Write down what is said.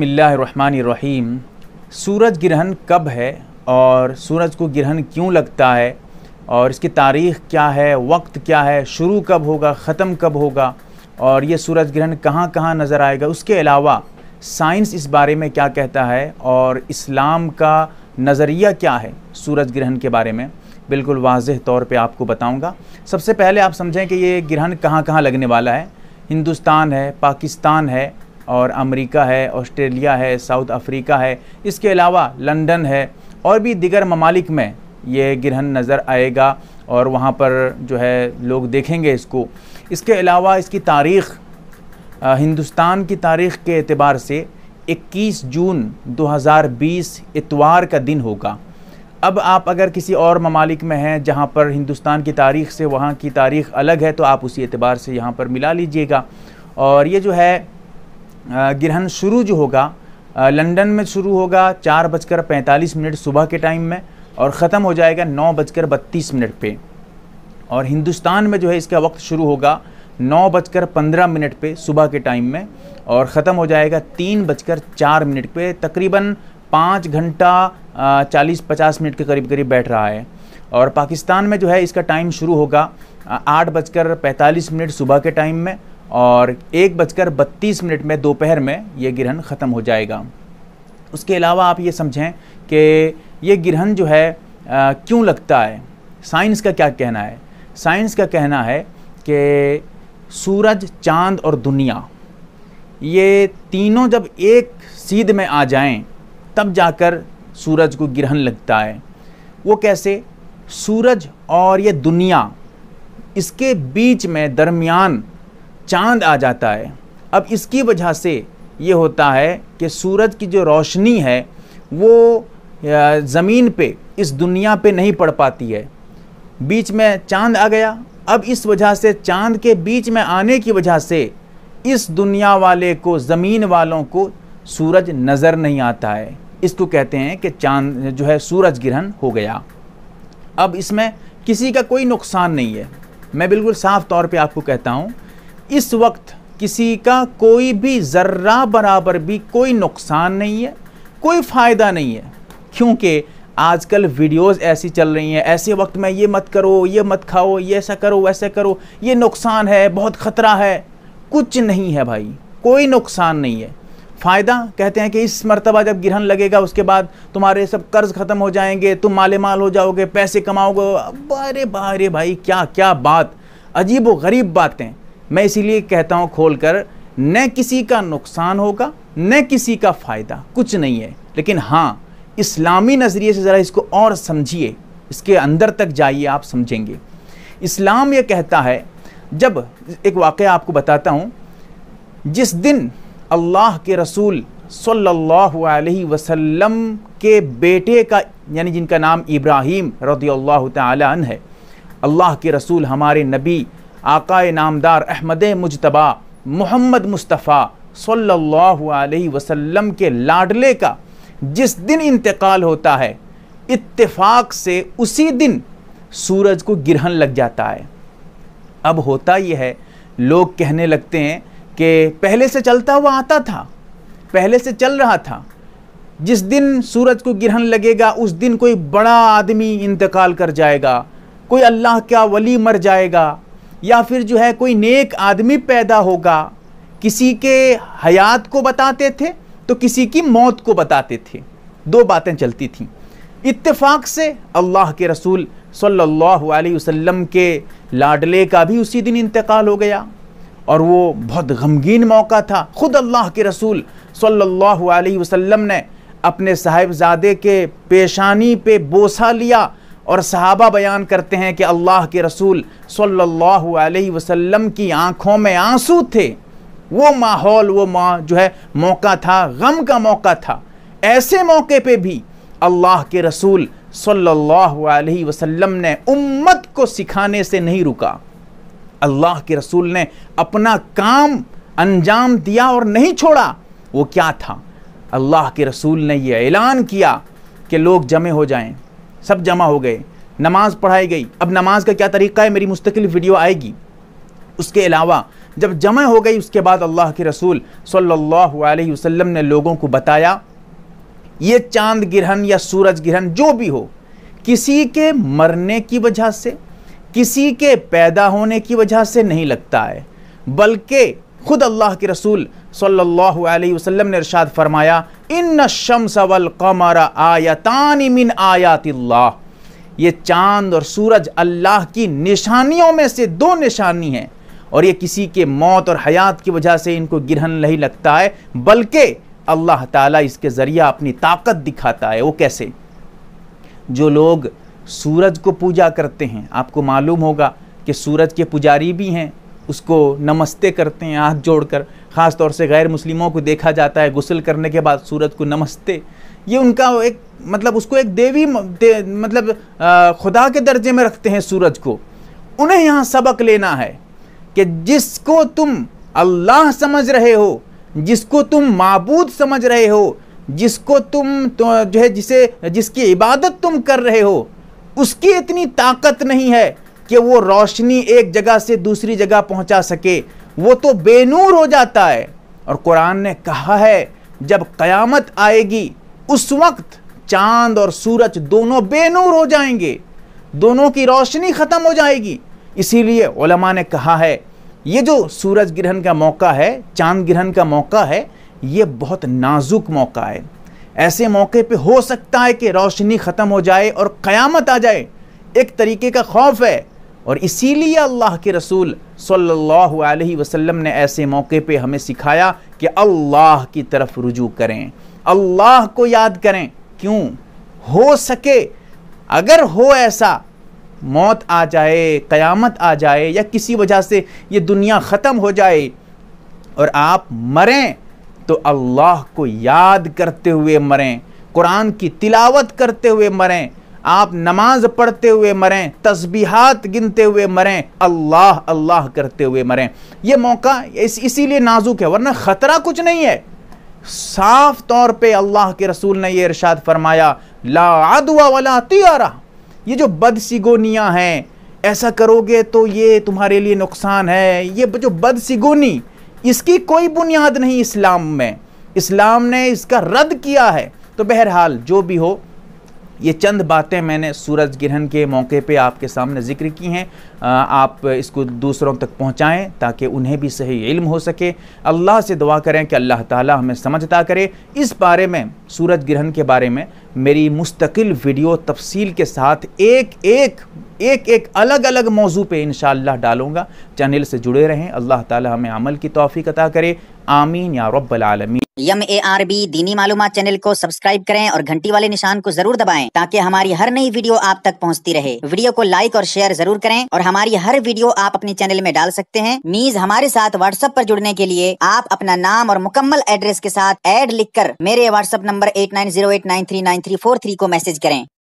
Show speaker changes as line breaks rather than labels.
बसमीम सूरज ग्रहण कब है और सूरज को ग्रहण क्यों लगता है और इसकी तारीख़ क्या है वक्त क्या है शुरू कब होगा ख़त्म कब होगा और ये सूरज ग्रहण कहाँ कहाँ नज़र आएगा उसके अलावा साइंस इस बारे में क्या कहता है और इस्लाम का नज़रिया क्या है सूरज ग्रहण के बारे में बिल्कुल वाज तौर पे आपको बताऊंगा सबसे पहले आप समझें कि ये ग्रहण कहाँ कहाँ लगने वाला है हिंदुस्तान है पाकिस्तान है और अमेरिका है ऑस्ट्रेलिया है साउथ अफ्रीका है इसके अलावा लंदन है और भी दिगर ममालिक में ये ग्रहण नज़र आएगा और वहाँ पर जो है लोग देखेंगे इसको इसके अलावा इसकी तारीख़ हिंदुस्तान की तारीख़ के अतबार से 21 जून 2020 इतवार का दिन होगा अब आप अगर किसी और ममालिक में हैं जहाँ पर हिंदुस्तान की तारीख़ से वहाँ की तारीख़ अलग है तो आप उसी एतबार से यहाँ पर मिला लीजिएगा और ये जो है ग्रहण शुरू जो होगा लंदन में शुरू होगा चार बजकर पैंतालीस मिनट सुबह के टाइम में और ख़त्म हो जाएगा नौ बजकर बत्तीस मिनट पे और हिंदुस्तान में जो है इसका वक्त शुरू होगा नौ बजकर पंद्रह मिनट पे सुबह के टाइम में और ख़त्म हो जाएगा तीन बजकर चार मिनट पे तकरीबन पाँच घंटा चालीस पचास मिनट के करीब करीब बैठ रहा है और पाकिस्तान में जो है इसका टाइम शुरू होगा आठ बजकर पैंतालीस मिनट सुबह के टाइम में और एक बजकर बत्तीस मिनट में दोपहर में ये ग्रहण ख़त्म हो जाएगा उसके अलावा आप ये समझें कि ये ग्रहण जो है क्यों लगता है साइंस का क्या कहना है साइंस का कहना है कि सूरज चांद और दुनिया ये तीनों जब एक सीध में आ जाएं तब जाकर सूरज को ग्रहण लगता है वो कैसे सूरज और ये दुनिया इसके बीच में दरमियान चांद आ जाता है अब इसकी वजह से ये होता है कि सूरज की जो रोशनी है वो ज़मीन पे इस दुनिया पे नहीं पड़ पाती है बीच में चांद आ गया अब इस वजह से चांद के बीच में आने की वजह से इस दुनिया वाले को ज़मीन वालों को सूरज नज़र नहीं आता है इसको कहते हैं कि चांद जो है सूरज ग्रहण हो गया अब इसमें किसी का कोई नुकसान नहीं है मैं बिल्कुल साफ तौर पे आपको कहता हूँ इस वक्त किसी का कोई भी ज़र्रा बराबर भी कोई नुकसान नहीं है कोई फ़ायदा नहीं है क्योंकि आजकल वीडियोस ऐसी चल रही हैं ऐसे वक्त में ये मत करो ये मत खाओ ये ऐसा करो वैसे करो ये नुकसान है बहुत ख़तरा है कुछ नहीं है भाई कोई नुकसान नहीं है फ़ायदा कहते हैं कि इस मरतबा जब ग्रहण लगेगा उसके बाद तुम्हारे सब कर्ज ख़त्म हो जाएंगे तुम माले माल हो जाओगे पैसे कमाओगे अरे बारे भाई क्या क्या बात अजीब व गरीब बातें मैं इसीलिए कहता हूँ खोल कर न किसी का नुकसान होगा न किसी का फ़ायदा कुछ नहीं है लेकिन हाँ इस्लामी नज़रिए से ज़रा इसको और समझिए इसके अंदर तक जाइए आप समझेंगे इस्लाम यह कहता है जब एक वाक़ आपको बताता हूँ जिस दिन अल्लाह के रसूल सल्लल्लाहु अलैहि वसल्लम के बेटे का यानी जिनका नाम इब्राहिम रदी तन है अल्लाह के रसूल हमारे नबी आकाए नामदार अहमद मुजतबा मोहम्मद मुस्तफ़ा सल्लल्लाहु अलैहि वसल्लम के लाडले का जिस दिन इंतकाल होता है इत्तेफाक से उसी दिन सूरज को ग्रहण लग जाता है अब होता यह है लोग कहने लगते हैं कि पहले से चलता हुआ आता था पहले से चल रहा था जिस दिन सूरज को ग्रहण लगेगा उस दिन कोई बड़ा आदमी इंतकाल कर जाएगा कोई अल्लाह का वली मर जाएगा या फिर जो है कोई नेक आदमी पैदा होगा किसी के हयात को बताते थे तो किसी की मौत को बताते थे दो बातें चलती थीं इत्तेफाक से अल्लाह के रसूल सल्लल्लाहु अलैहि वसल्लम के लाडले का भी उसी दिन इंतकाल हो गया और वो बहुत गमगीन मौका था ख़ुद अल्लाह के रसूल सल्लल्लाहु अलैहि वसल्लम ने अपने साहिबजादे के पेशानी पे बोसा लिया और सहाबा बयान करते हैं कि अल्लाह के रसूल सल्लल्लाहु अलैहि वसल्लम की आंखों में आंसू थे वो माहौल वो माँ जो है मौका था गम का मौका था ऐसे मौके पे भी अल्लाह के रसूल सल्लल्लाहु अलैहि वसल्लम ने उम्मत को सिखाने से नहीं रुका अल्लाह के रसूल ने अपना काम अंजाम दिया और नहीं छोड़ा वो क्या था अल्लाह के रसूल ने यह ऐलान किया कि लोग जमे हो जाएं सब जमा हो गए नमाज पढ़ाई गई अब नमाज का क्या तरीका है मेरी मुस्तकिल वीडियो आएगी उसके अलावा जब जमा हो गई उसके बाद अल्लाह के रसूल सल्लल्लाहु अलैहि वसल्लम ने लोगों को बताया ये चांद ग्रहण या सूरज ग्रहण जो भी हो किसी के मरने की वजह से किसी के पैदा होने की वजह से नहीं लगता है बल्कि खुद अल्लाह के रसूल सल्लल्लाहु अलैहि वसल्लम ने इरशाद फरमाया इन शम्स वल कमर आयतान मिन आयातिल्लाह ये चांद और सूरज अल्लाह की निशानियों में से दो निशानी हैं और ये किसी के मौत और हयात की वजह से इनको गिरहन नहीं लगता है बल्कि अल्लाह ताला इसके जरिए अपनी ताकत दिखाता है वो कैसे जो लोग सूरज को पूजा करते हैं आपको मालूम होगा कि सूरज के पुजारी भी हैं उसको नमस्ते करते हैं हाथ जोड़कर ख़ास तौर से गैर मुस्लिमों को देखा जाता है गुसल करने के बाद सूरत को नमस्ते ये उनका एक मतलब उसको एक देवी दे, मतलब आ, खुदा के दर्जे में रखते हैं सूरज को उन्हें यहाँ सबक लेना है कि जिसको तुम अल्लाह समझ रहे हो जिसको तुम मबूद समझ रहे हो जिसको तुम तो जो है जिसे जिसकी इबादत तुम कर रहे हो उसकी इतनी ताकत नहीं है कि वो रोशनी एक जगह से दूसरी जगह पहुंचा सके वो तो बेनूर हो जाता है और कुरान ने कहा है जब कयामत आएगी उस वक्त चांद और सूरज दोनों बेनूर हो जाएंगे दोनों की रोशनी ख़त्म हो जाएगी इसीलिए उलमा ने कहा है ये जो सूरज ग्रहण का मौका है चांद ग्रहण का मौका है ये बहुत नाजुक मौका है ऐसे मौके पे हो सकता है कि रोशनी ख़त्म हो जाए और क़यामत आ जाए एक तरीके का खौफ है और इसीलिए अल्लाह के रसूल सल्लल्लाहु अलैहि वसल्लम ने ऐसे मौके पे हमें सिखाया कि अल्लाह की तरफ रुजू करें अल्लाह को याद करें क्यों हो सके अगर हो ऐसा मौत आ जाए क़यामत आ जाए या किसी वजह से ये दुनिया ख़त्म हो जाए और आप मरें तो अल्लाह को याद करते हुए मरें कुरान की तिलावत करते हुए मरें आप नमाज पढ़ते हुए मरें तस्बीहात गिनते हुए मरें अल्लाह अल्लाह करते हुए मरें यह मौका इस, इसीलिए नाजुक है वरना ख़तरा कुछ नहीं है साफ तौर पे अल्लाह के रसूल ने यह इरशाद फरमाया ला अदवा वाला तियारा ये जो बदसिगोनियाँ हैं ऐसा करोगे तो ये तुम्हारे लिए नुकसान है ये जो बदसिगोनी इसकी कोई बुनियाद नहीं इस्लाम में इस्लाम ने इसका रद्द किया है तो बहरहाल जो भी हो ये चंद बातें मैंने सूरज ग्रहण के मौके पे आपके सामने जिक्र की हैं आप इसको दूसरों तक पहुंचाएं ताकि उन्हें भी सही इल्म हो सके अल्लाह से दुआ करें कि अल्लाह ताला हमें समझता करे इस बारे में सूरज ग्रहण के बारे में मेरी मुस्तकिल वीडियो तफसील के साथ एक एक एक एक अलग अलग मौजू पे इन डालूंगा चैनल से जुड़े रहें अल्लाह ताला हमें अमल की तोफ़ी अता करे आमीन या रब्बल यम ए आर बी दीनी मालूम चैनल को सब्सक्राइब करें और घंटी वाले निशान को जरूर दबाएं ताकि हमारी हर नई वीडियो आप तक पहुंचती रहे वीडियो को लाइक और शेयर जरूर करें और हमारी हर वीडियो आप अपने चैनल में डाल सकते हैं मीज हमारे साथ व्हाट्सएप पर जुड़ने के लिए आप अपना नाम और मुकम्मल एड्रेस के साथ एड लिखकर मेरे WhatsApp number eight nine zero nine three nine three four three को मैसेज करें